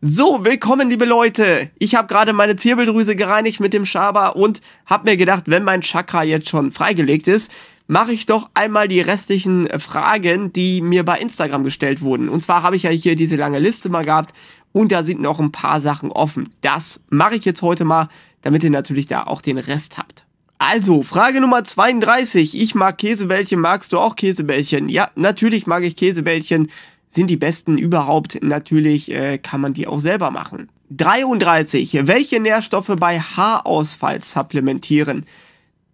So, willkommen liebe Leute. Ich habe gerade meine Zirbeldrüse gereinigt mit dem Schaber und habe mir gedacht, wenn mein Chakra jetzt schon freigelegt ist, mache ich doch einmal die restlichen Fragen, die mir bei Instagram gestellt wurden. Und zwar habe ich ja hier diese lange Liste mal gehabt und da sind noch ein paar Sachen offen. Das mache ich jetzt heute mal, damit ihr natürlich da auch den Rest habt. Also, Frage Nummer 32. Ich mag Käsebällchen. Magst du auch Käsebällchen? Ja, natürlich mag ich Käsebällchen sind die besten überhaupt. Natürlich äh, kann man die auch selber machen. 33. Welche Nährstoffe bei Haarausfall supplementieren?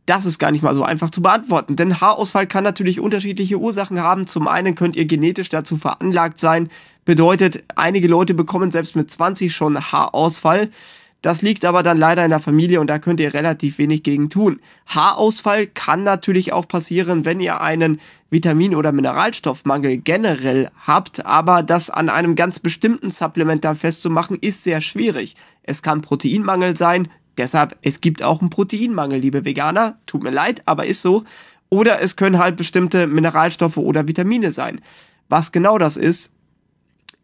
Das ist gar nicht mal so einfach zu beantworten, denn Haarausfall kann natürlich unterschiedliche Ursachen haben. Zum einen könnt ihr genetisch dazu veranlagt sein, bedeutet, einige Leute bekommen selbst mit 20 schon Haarausfall. Das liegt aber dann leider in der Familie und da könnt ihr relativ wenig gegen tun. Haarausfall kann natürlich auch passieren, wenn ihr einen Vitamin- oder Mineralstoffmangel generell habt, aber das an einem ganz bestimmten Supplement dann festzumachen ist sehr schwierig. Es kann Proteinmangel sein, deshalb es gibt auch einen Proteinmangel, liebe Veganer, tut mir leid, aber ist so. Oder es können halt bestimmte Mineralstoffe oder Vitamine sein. Was genau das ist,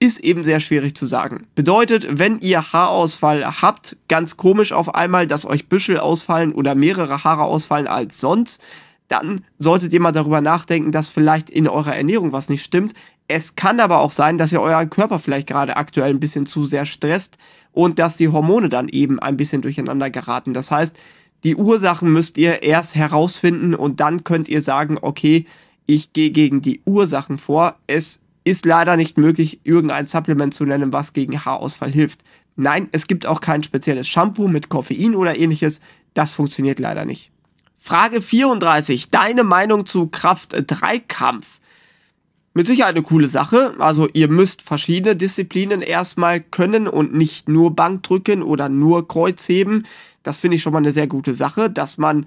ist eben sehr schwierig zu sagen. Bedeutet, wenn ihr Haarausfall habt, ganz komisch auf einmal, dass euch Büschel ausfallen oder mehrere Haare ausfallen als sonst, dann solltet ihr mal darüber nachdenken, dass vielleicht in eurer Ernährung was nicht stimmt. Es kann aber auch sein, dass ihr euren Körper vielleicht gerade aktuell ein bisschen zu sehr stresst und dass die Hormone dann eben ein bisschen durcheinander geraten. Das heißt, die Ursachen müsst ihr erst herausfinden und dann könnt ihr sagen, okay, ich gehe gegen die Ursachen vor. Es ist leider nicht möglich, irgendein Supplement zu nennen, was gegen Haarausfall hilft. Nein, es gibt auch kein spezielles Shampoo mit Koffein oder ähnliches. Das funktioniert leider nicht. Frage 34. Deine Meinung zu Kraft-3-Kampf? Mit Sicherheit eine coole Sache. Also ihr müsst verschiedene Disziplinen erstmal können und nicht nur Bankdrücken oder nur Kreuzheben. Das finde ich schon mal eine sehr gute Sache, dass man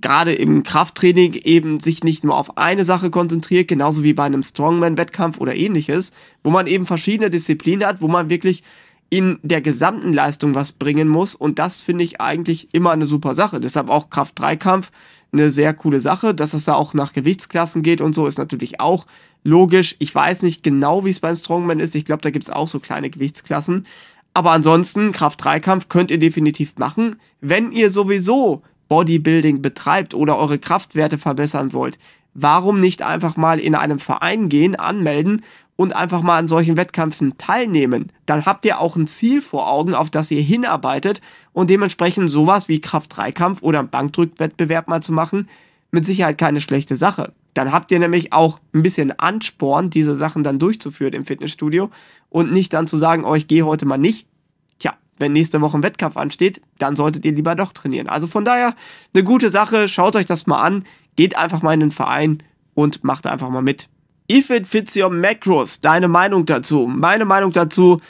gerade im Krafttraining eben sich nicht nur auf eine Sache konzentriert, genauso wie bei einem Strongman-Wettkampf oder ähnliches, wo man eben verschiedene Disziplinen hat, wo man wirklich in der gesamten Leistung was bringen muss und das finde ich eigentlich immer eine super Sache. Deshalb auch Kraft-3-Kampf eine sehr coole Sache, dass es da auch nach Gewichtsklassen geht und so ist natürlich auch logisch. Ich weiß nicht genau, wie es beim Strongman ist. Ich glaube, da gibt es auch so kleine Gewichtsklassen. Aber ansonsten, Kraft-3-Kampf könnt ihr definitiv machen, wenn ihr sowieso Bodybuilding betreibt oder eure Kraftwerte verbessern wollt, warum nicht einfach mal in einem Verein gehen, anmelden und einfach mal an solchen Wettkämpfen teilnehmen? Dann habt ihr auch ein Ziel vor Augen, auf das ihr hinarbeitet und dementsprechend sowas wie kraft 3 kampf oder Bankdrückwettbewerb mal zu machen, mit Sicherheit keine schlechte Sache. Dann habt ihr nämlich auch ein bisschen Ansporn, diese Sachen dann durchzuführen im Fitnessstudio und nicht dann zu sagen, oh, ich gehe heute mal nicht, wenn nächste Woche ein Wettkampf ansteht, dann solltet ihr lieber doch trainieren. Also von daher eine gute Sache, schaut euch das mal an, geht einfach mal in den Verein und macht einfach mal mit. Ifit Fitzium Macros, deine Meinung dazu? Meine Meinung dazu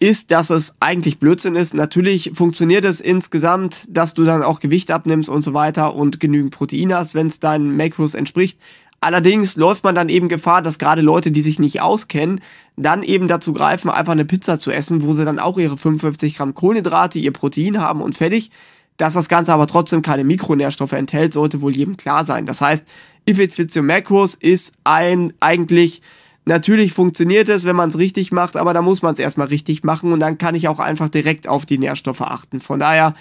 ist, dass es eigentlich Blödsinn ist. Natürlich funktioniert es insgesamt, dass du dann auch Gewicht abnimmst und so weiter und genügend Protein hast, wenn es deinen Macros entspricht. Allerdings läuft man dann eben Gefahr, dass gerade Leute, die sich nicht auskennen, dann eben dazu greifen, einfach eine Pizza zu essen, wo sie dann auch ihre 55 Gramm Kohlenhydrate, ihr Protein haben und fertig. Dass das Ganze aber trotzdem keine Mikronährstoffe enthält, sollte wohl jedem klar sein. Das heißt, if it fits your macros ist ein eigentlich Natürlich funktioniert es, wenn man es richtig macht, aber da muss man es erstmal richtig machen und dann kann ich auch einfach direkt auf die Nährstoffe achten. Von daher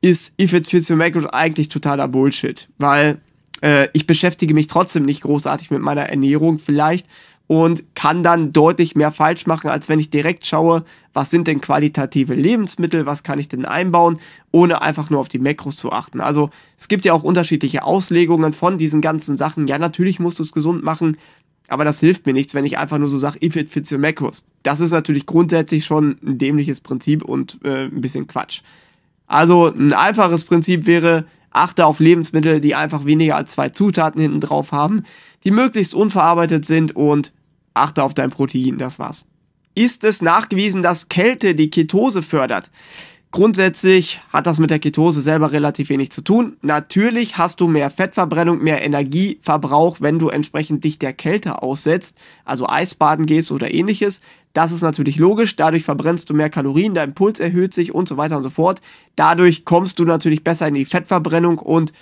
ist If It Fits Your Macros eigentlich totaler Bullshit, weil äh, ich beschäftige mich trotzdem nicht großartig mit meiner Ernährung vielleicht und kann dann deutlich mehr falsch machen, als wenn ich direkt schaue, was sind denn qualitative Lebensmittel, was kann ich denn einbauen, ohne einfach nur auf die Makros zu achten. Also es gibt ja auch unterschiedliche Auslegungen von diesen ganzen Sachen. Ja, natürlich musst du es gesund machen, aber das hilft mir nichts, wenn ich einfach nur so sage, if it fits your macros. Das ist natürlich grundsätzlich schon ein dämliches Prinzip und äh, ein bisschen Quatsch. Also ein einfaches Prinzip wäre, Achte auf Lebensmittel, die einfach weniger als zwei Zutaten hinten drauf haben, die möglichst unverarbeitet sind und achte auf dein Protein, das war's. Ist es nachgewiesen, dass Kälte die Ketose fördert? Grundsätzlich hat das mit der Ketose selber relativ wenig zu tun. Natürlich hast du mehr Fettverbrennung, mehr Energieverbrauch, wenn du entsprechend dich der Kälte aussetzt, also Eisbaden gehst oder ähnliches. Das ist natürlich logisch, dadurch verbrennst du mehr Kalorien, dein Puls erhöht sich und so weiter und so fort. Dadurch kommst du natürlich besser in die Fettverbrennung und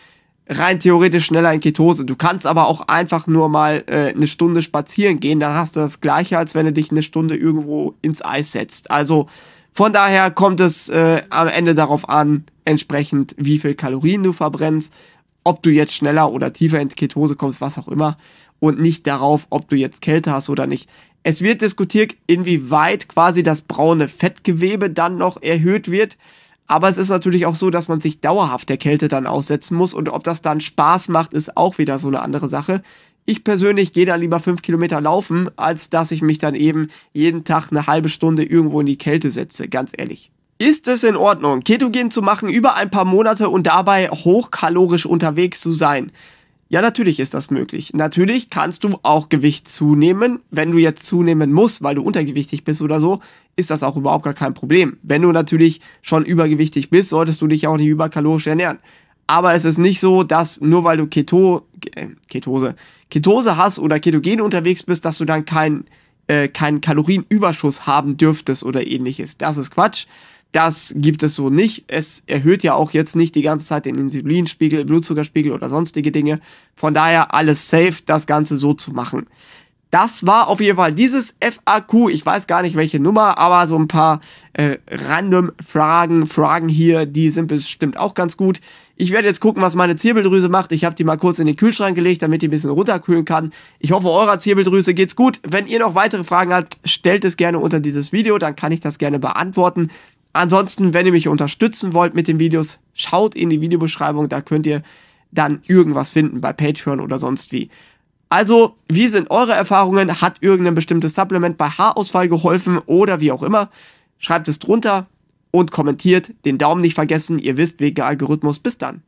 rein theoretisch schneller in Ketose. Du kannst aber auch einfach nur mal äh, eine Stunde spazieren gehen, dann hast du das gleiche, als wenn du dich eine Stunde irgendwo ins Eis setzt. Also von daher kommt es äh, am Ende darauf an, entsprechend wie viel Kalorien du verbrennst, ob du jetzt schneller oder tiefer in Ketose kommst, was auch immer, und nicht darauf, ob du jetzt Kälte hast oder nicht. Es wird diskutiert, inwieweit quasi das braune Fettgewebe dann noch erhöht wird. Aber es ist natürlich auch so, dass man sich dauerhaft der Kälte dann aussetzen muss und ob das dann Spaß macht, ist auch wieder so eine andere Sache. Ich persönlich gehe da lieber fünf Kilometer laufen, als dass ich mich dann eben jeden Tag eine halbe Stunde irgendwo in die Kälte setze, ganz ehrlich. Ist es in Ordnung, Ketogen zu machen über ein paar Monate und dabei hochkalorisch unterwegs zu sein? Ja, natürlich ist das möglich. Natürlich kannst du auch Gewicht zunehmen. Wenn du jetzt zunehmen musst, weil du untergewichtig bist oder so, ist das auch überhaupt gar kein Problem. Wenn du natürlich schon übergewichtig bist, solltest du dich auch nicht überkalorisch ernähren aber es ist nicht so, dass nur weil du Keto, äh, Ketose, Ketose hast oder ketogen unterwegs bist, dass du dann keinen äh, keinen Kalorienüberschuss haben dürftest oder ähnliches. Das ist Quatsch. Das gibt es so nicht. Es erhöht ja auch jetzt nicht die ganze Zeit den Insulinspiegel, Blutzuckerspiegel oder sonstige Dinge. Von daher alles safe, das Ganze so zu machen. Das war auf jeden Fall dieses FAQ. Ich weiß gar nicht welche Nummer, aber so ein paar äh, random Fragen, Fragen hier, die sind bestimmt auch ganz gut. Ich werde jetzt gucken, was meine Zirbeldrüse macht. Ich habe die mal kurz in den Kühlschrank gelegt, damit die ein bisschen runterkühlen kann. Ich hoffe, eurer Zirbeldrüse geht's gut. Wenn ihr noch weitere Fragen habt, stellt es gerne unter dieses Video, dann kann ich das gerne beantworten. Ansonsten, wenn ihr mich unterstützen wollt mit den Videos, schaut in die Videobeschreibung, da könnt ihr dann irgendwas finden bei Patreon oder sonst wie. Also, wie sind eure Erfahrungen? Hat irgendein bestimmtes Supplement bei Haarausfall geholfen oder wie auch immer? Schreibt es drunter und kommentiert. Den Daumen nicht vergessen. Ihr wisst wegen Algorithmus. Bis dann.